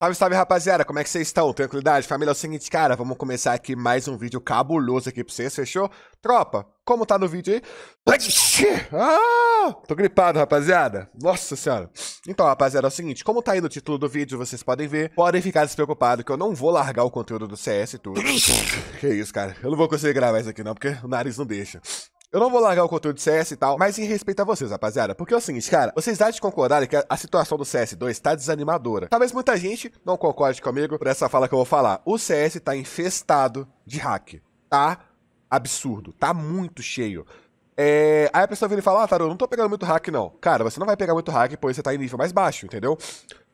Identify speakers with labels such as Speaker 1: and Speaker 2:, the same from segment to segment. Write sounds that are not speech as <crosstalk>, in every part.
Speaker 1: Salve, salve, rapaziada. Como é que vocês estão? Tranquilidade? Família, é o seguinte, cara, vamos começar aqui mais um vídeo cabuloso aqui pra vocês, fechou? Tropa, como tá no vídeo aí? Ah, tô gripado, rapaziada. Nossa senhora. Então, rapaziada, é o seguinte, como tá aí no título do vídeo, vocês podem ver, podem ficar despreocupados que eu não vou largar o conteúdo do CS e tudo. Que isso, cara. Eu não vou conseguir gravar isso aqui não, porque o nariz não deixa. Eu não vou largar o conteúdo de CS e tal, mas em respeito a vocês, rapaziada. Porque é o seguinte, cara, vocês já de concordarem que a situação do CS2 tá desanimadora. Talvez muita gente não concorde comigo por essa fala que eu vou falar. O CS tá infestado de hack. Tá absurdo. Tá muito cheio. É... Aí a pessoa vira e fala, ah, eu não tô pegando muito hack, não. Cara, você não vai pegar muito hack, pois você tá em nível mais baixo, entendeu?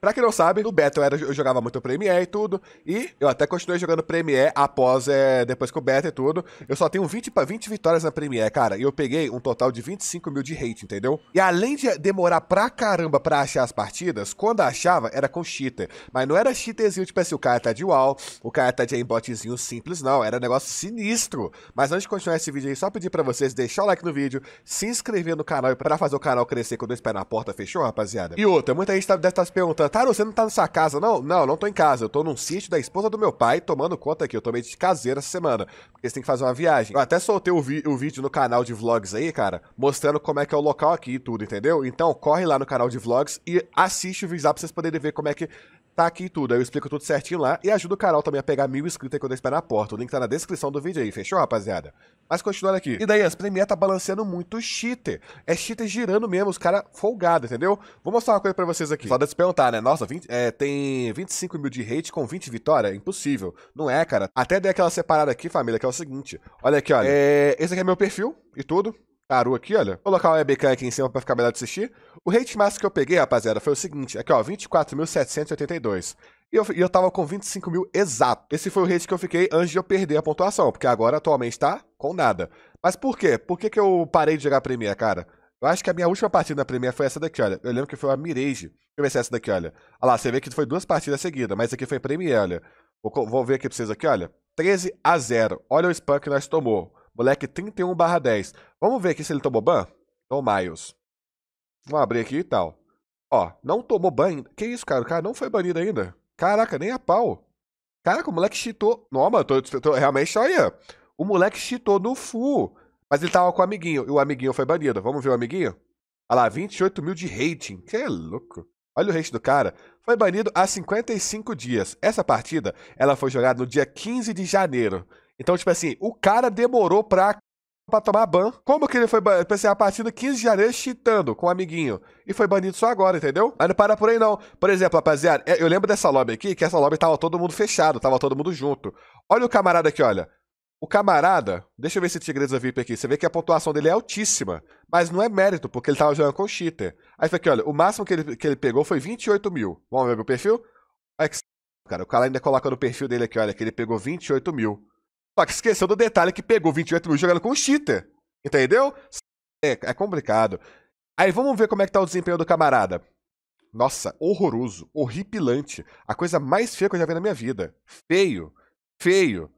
Speaker 1: Pra quem não sabe, no Beta eu, era, eu jogava muito Premiere e tudo, e eu até continuei jogando Premiere após, é, depois que o Beta e tudo. Eu só tenho 20 para 20 vitórias na Premiere, cara, e eu peguei um total de 25 mil de hate, entendeu? E além de demorar pra caramba pra achar as partidas, quando achava era com cheater. Mas não era cheaterzinho, tipo assim, o cara tá de wall, o cara tá de aimbotzinho simples, não. Era um negócio sinistro. Mas antes de continuar esse vídeo aí, só pedir pra vocês deixar o like no vídeo, se inscrever no canal pra fazer o canal crescer com dois pés na porta, fechou, rapaziada? E outra, muita gente tá, deve estar tá se perguntando Taro, você não tá na sua casa, não? Não, não tô em casa. Eu tô num sítio da esposa do meu pai, tomando conta aqui. Eu tomei de caseira essa semana. Porque você tem que fazer uma viagem. Eu até soltei o, o vídeo no canal de vlogs aí, cara, mostrando como é que é o local aqui e tudo, entendeu? Então corre lá no canal de vlogs e assiste o vídeo lá pra vocês poderem ver como é que tá aqui tudo. Aí eu explico tudo certinho lá e ajuda o canal também a pegar mil inscritos aí quando eu esperar na porta. O link tá na descrição do vídeo aí, fechou, rapaziada? Mas continuando aqui. E daí, as Premiere tá balanceando muito cheater. É cheater girando mesmo, os caras folgados, entendeu? Vou mostrar uma coisa pra vocês aqui. Só deve se perguntar, né? Nossa, 20, é, tem 25 mil de hate com 20 vitórias Impossível. Não é, cara. Até dei aquela separada aqui, família, que é o seguinte. Olha aqui, olha. É, esse aqui é meu perfil e tudo. Caru aqui, olha. Vou colocar o webcam aqui em cima pra ficar melhor de assistir. O rate máximo que eu peguei, rapaziada, foi o seguinte. Aqui, ó, 24.782. E eu, e eu tava com 25 mil exato. Esse foi o rate que eu fiquei antes de eu perder a pontuação, porque agora atualmente tá com nada. Mas por quê? Por que, que eu parei de jogar Premier, cara? Eu acho que a minha última partida na Premier foi essa daqui, olha. Eu lembro que foi a Mirage. Deixa eu ver se é essa daqui, olha. Olha lá, você vê que foi duas partidas seguidas, mas aqui foi Premier, olha. Vou, vou ver aqui pra vocês aqui, olha. 13 a 0. Olha o spam que nós tomou. Moleque 31 barra 10. Vamos ver aqui se ele tomou ban? Então, Miles. Vamos abrir aqui e tal. Ó, não tomou ban Que isso, cara? O cara não foi banido ainda. Caraca, nem a pau. Caraca, o moleque cheatou. Não, mano, tô, tô, realmente olha. O moleque cheatou no full. Mas ele tava com o amiguinho. E o amiguinho foi banido. Vamos ver o amiguinho? Olha lá, 28 mil de rating. Que é louco. Olha o rate do cara. Foi banido há 55 dias. Essa partida, ela foi jogada no dia 15 de janeiro. Então, tipo assim, o cara demorou pra pra tomar ban. Como que ele foi banido? Pensei, a partida 15 de janeiro, cheatando com um amiguinho. E foi banido só agora, entendeu? Mas não para por aí não. Por exemplo, rapaziada, é, eu lembro dessa lobby aqui, que essa lobby tava todo mundo fechado, tava todo mundo junto. Olha o camarada aqui, olha. O camarada, deixa eu ver esse Tigreza VIP aqui. Você vê que a pontuação dele é altíssima, mas não é mérito, porque ele tava jogando com cheater. Aí foi aqui, olha, o máximo que ele, que ele pegou foi 28 mil. Vamos ver meu perfil? Olha que cara, o cara ainda coloca no perfil dele aqui, olha, que ele pegou 28 mil. Só que esqueceu do detalhe que pegou 28 mil jogando com o cheater. Entendeu? É, é complicado. Aí vamos ver como é que tá o desempenho do camarada. Nossa, horroroso, horripilante. A coisa mais feia que eu já vi na minha vida. Feio, feio.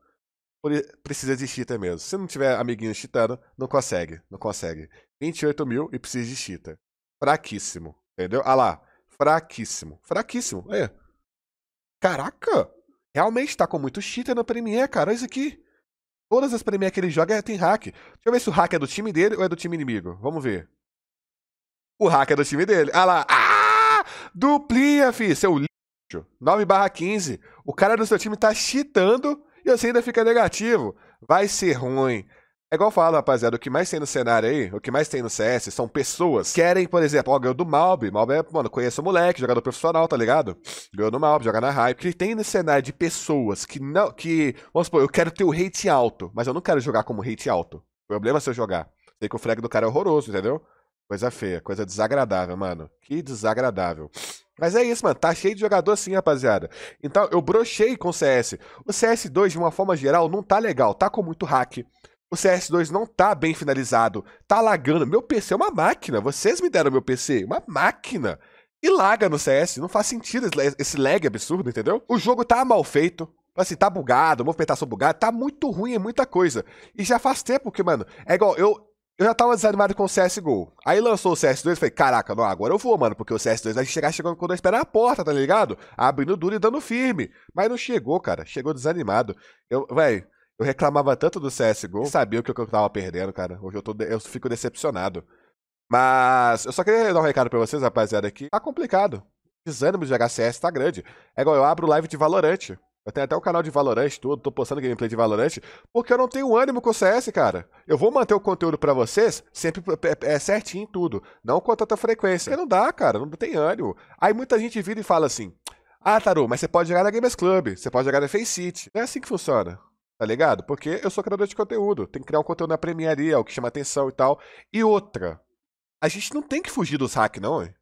Speaker 1: Precisa de cheater mesmo. Se não tiver amiguinho cheatando, não consegue, não consegue. 28 mil e precisa de cheater. Fraquíssimo, entendeu? Ah lá, fraquíssimo, fraquíssimo. Aí. É. Caraca, realmente tá com muito cheater no Premiere, cara. Olha isso aqui. Todas as premias que ele joga é, tem hack. Deixa eu ver se o hack é do time dele ou é do time inimigo. Vamos ver. O hack é do time dele. Ah lá. Ah! Duplia, fi, seu lixo. 9 barra 15. O cara do seu time tá cheatando e você ainda fica negativo. Vai ser ruim igual eu falo, rapaziada, o que mais tem no cenário aí, o que mais tem no CS são pessoas que querem, por exemplo, ó, ganhou do Malbi. Malbi é, mano, conheço o moleque, jogador profissional, tá ligado? Ganhou do Malbi, joga na hype. Que tem no cenário de pessoas que não. que. Vamos supor, eu quero ter o hate alto, mas eu não quero jogar como hate alto. O problema é se eu jogar. Sei que o frag do cara é horroroso, entendeu? Coisa feia, coisa desagradável, mano. Que desagradável. Mas é isso, mano. Tá cheio de jogador assim, rapaziada. Então, eu brochei com o CS. O CS2, de uma forma geral, não tá legal. Tá com muito hack. O CS2 não tá bem finalizado, tá lagando. Meu PC é uma máquina, vocês me deram meu PC, uma máquina. E laga no CS, não faz sentido esse lag absurdo, entendeu? O jogo tá mal feito, assim, tá bugado, movimentação bugada, tá muito ruim em muita coisa. E já faz tempo que mano, é igual, eu, eu já tava desanimado com o CSGO. Aí lançou o CS2 e falei, caraca, não, agora eu vou, mano, porque o CS2 vai chegar chegando quando eu esperar a porta, tá ligado? Abrindo duro e dando firme. Mas não chegou, cara, chegou desanimado. Eu, velho, eu reclamava tanto do CSGO, sabia o que eu tava perdendo, cara. Hoje eu, tô, eu fico decepcionado. Mas eu só queria dar um recado pra vocês, rapaziada, que tá complicado. O desânimo de jogar CS tá grande. É igual eu abro live de Valorante. Eu tenho até o um canal de Valorante, tudo, tô postando gameplay de Valorante, porque eu não tenho ânimo com o CS, cara. Eu vou manter o conteúdo para vocês sempre é, certinho tudo, não com tanta frequência. Porque não dá, cara, não tem ânimo. Aí muita gente vira e fala assim: "Ah, Taru, mas você pode jogar na Gamers Club, você pode jogar na Face City". Não é assim que funciona. Tá ligado? Porque eu sou criador de conteúdo. Tem que criar um conteúdo na premiaria, é o que chama atenção e tal. E outra, a gente não tem que fugir dos hacks, não, hein?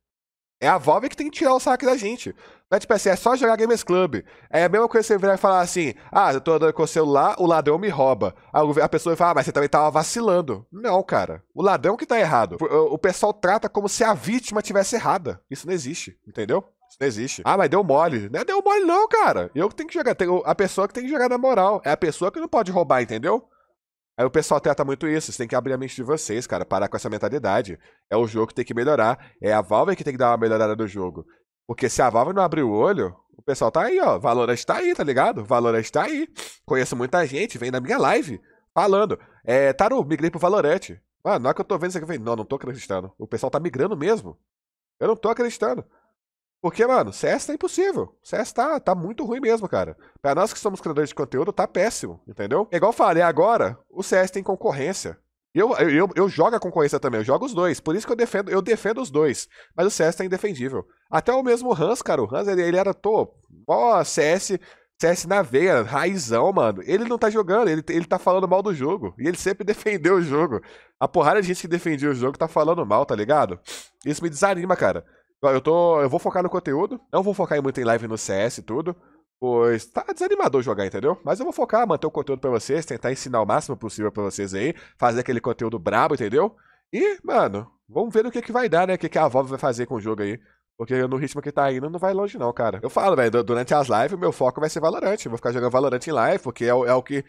Speaker 1: É a Valve que tem que tirar o saque da gente. Não é tipo assim, é só jogar Games Club. É a mesma coisa que você virar e falar assim: ah, eu tô andando com o celular, o ladrão me rouba. A pessoa falar, ah, mas você também tava vacilando. Não, cara. O ladrão que tá errado. O pessoal trata como se a vítima tivesse errada. Isso não existe, entendeu? Isso não existe. Ah, mas deu mole. Não é deu mole, não, cara. Eu que tenho que jogar. A pessoa que tem que jogar na moral. É a pessoa que não pode roubar, entendeu? Aí o pessoal trata muito isso, vocês têm que abrir a mente de vocês, cara, parar com essa mentalidade. É o jogo que tem que melhorar, é a Valve que tem que dar uma melhorada no jogo. Porque se a Valve não abrir o olho, o pessoal tá aí, ó, Valorant tá aí, tá ligado? Valorant tá aí. Conheço muita gente, vem na minha live falando, é, Taru, migrei pro Valorant. Mano, ah, na é hora que eu tô vendo isso aqui, eu falei, não, não tô acreditando. O pessoal tá migrando mesmo. Eu não tô acreditando. Porque, mano, CS tá impossível. CS tá, tá muito ruim mesmo, cara. Pra nós que somos criadores de conteúdo, tá péssimo, entendeu? É igual eu falei agora, o CS tem concorrência. Eu, eu, eu, eu jogo a concorrência também, eu jogo os dois. Por isso que eu defendo, eu defendo os dois. Mas o CS tá indefendível. Até o mesmo Hans, cara, o Hans, ele, ele era top. Ó, CS, CS na veia, raizão, mano. Ele não tá jogando, ele, ele tá falando mal do jogo. E ele sempre <laughs> defendeu o jogo. A porrada de gente que defendia o jogo tá falando mal, tá ligado? Isso me desanima, cara. Eu, tô, eu vou focar no conteúdo, não vou focar muito em live no CS e tudo, pois tá desanimador jogar, entendeu? Mas eu vou focar, manter o conteúdo pra vocês, tentar ensinar o máximo possível pra vocês aí, fazer aquele conteúdo brabo, entendeu? E, mano, vamos ver o que, que vai dar, né? O que, que a Valve vai fazer com o jogo aí. Porque no ritmo que tá indo, não vai longe não, cara. Eu falo, velho, durante as lives, meu foco vai ser Valorant. Eu vou ficar jogando Valorant em live, porque é, é o que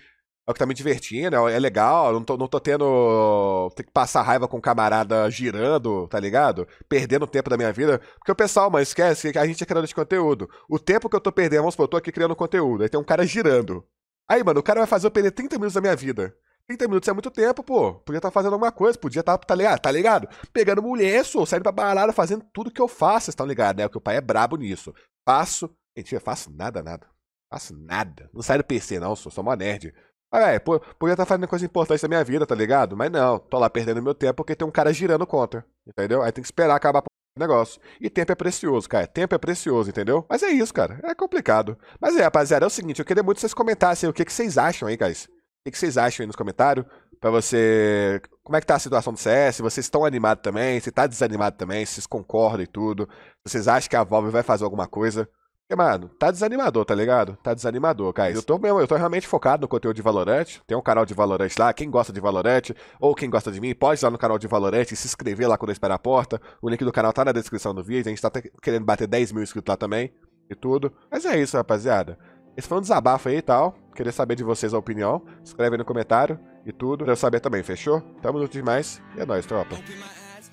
Speaker 1: é o que tá me divertindo, é, é legal, não tô, não tô tendo. Tem que passar raiva com um camarada girando, tá ligado? Perdendo tempo da minha vida. Porque o pessoal, mas esquece que a gente é criador de conteúdo. O tempo que eu tô perdendo, vamos supor, eu tô aqui criando conteúdo. Aí tem um cara girando. Aí, mano, o cara vai fazer eu perder 30 minutos da minha vida. 30 minutos é muito tempo, pô. Podia estar tá fazendo alguma coisa, podia estar, tá, tá ligado? Tá ligado? Pegando mulher, sou, saindo pra balada, fazendo tudo que eu faço, vocês tão ligados, né? O que o pai é brabo nisso. Faço. Gente, eu faço nada, nada. Faço nada. Não saio do PC, não, sou, sou mó nerd. Ah, é, pô, podia estar tá fazendo coisa importante na minha vida, tá ligado? Mas não, tô lá perdendo meu tempo porque tem um cara girando contra, entendeu? Aí tem que esperar acabar o negócio. E tempo é precioso, cara. Tempo é precioso, entendeu? Mas é isso, cara. É complicado. Mas é, rapaziada, é o seguinte, eu queria muito que vocês comentassem o que, que vocês acham aí, guys. O que, que vocês acham aí nos comentários? Pra você. Como é que tá a situação do CS? Vocês estão animados também? Se tá desanimado também? vocês concordam e tudo? Vocês acham que a Valve vai fazer alguma coisa? Mano, tá desanimador, tá ligado? Tá desanimador, cara. Eu tô mesmo, eu tô realmente focado no conteúdo de Valorant. Tem um canal de Valorant lá. Quem gosta de Valorant ou quem gosta de mim, pode ir lá no canal de Valorant e se inscrever lá quando eu esperar a porta. O link do canal tá na descrição do vídeo. A gente tá querendo bater 10 mil inscritos lá também e tudo. Mas é isso, rapaziada. Esse foi um desabafo aí e tal. Queria saber de vocês a opinião. Escreve aí no comentário e tudo. Pra eu saber também, fechou? Tamo junto demais e é nóis, tropa.